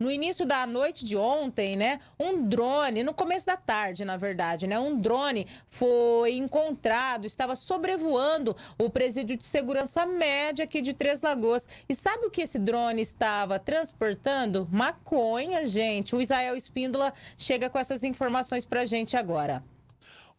No início da noite de ontem, né, um drone, no começo da tarde, na verdade, né, um drone foi encontrado, estava sobrevoando o presídio de segurança média aqui de Três Lagoas. E sabe o que esse drone estava transportando? Maconha, gente. O Israel Espíndola chega com essas informações pra gente agora.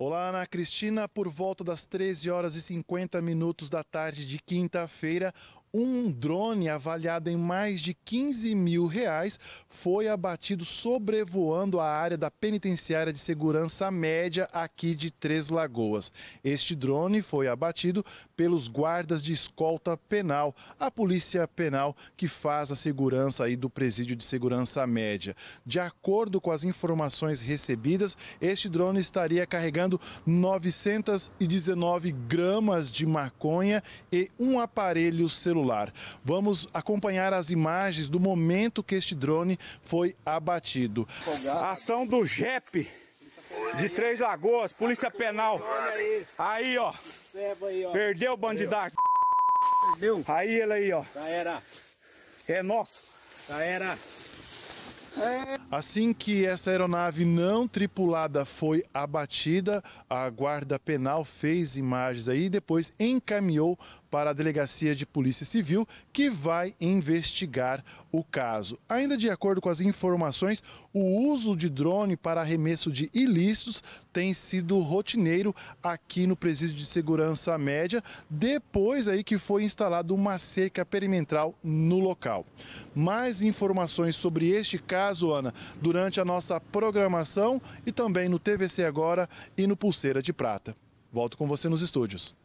Olá, Ana Cristina. Por volta das 13 horas e 50 minutos da tarde de quinta-feira, um drone avaliado em mais de 15 mil reais foi abatido sobrevoando a área da penitenciária de segurança média aqui de Três Lagoas. Este drone foi abatido pelos guardas de escolta penal, a polícia penal que faz a segurança aí do presídio de segurança média. De acordo com as informações recebidas, este drone estaria carregando apreendendo 919 gramas de maconha e um aparelho celular. Vamos acompanhar as imagens do momento que este drone foi abatido. ação do JEP de Três Lagoas, Polícia Penal. Aí, ó. Perdeu o bandidagem. Aí ele aí, ó. Já era. É nosso. Já era. Assim que essa aeronave não tripulada foi abatida, a Guarda Penal fez imagens aí e depois encaminhou para a Delegacia de Polícia Civil, que vai investigar o caso. Ainda de acordo com as informações, o uso de drone para arremesso de ilícitos tem sido rotineiro aqui no presídio de segurança média, depois aí que foi instalada uma cerca perimetral no local. Mais informações sobre este caso durante a nossa programação e também no TVC Agora e no Pulseira de Prata. Volto com você nos estúdios.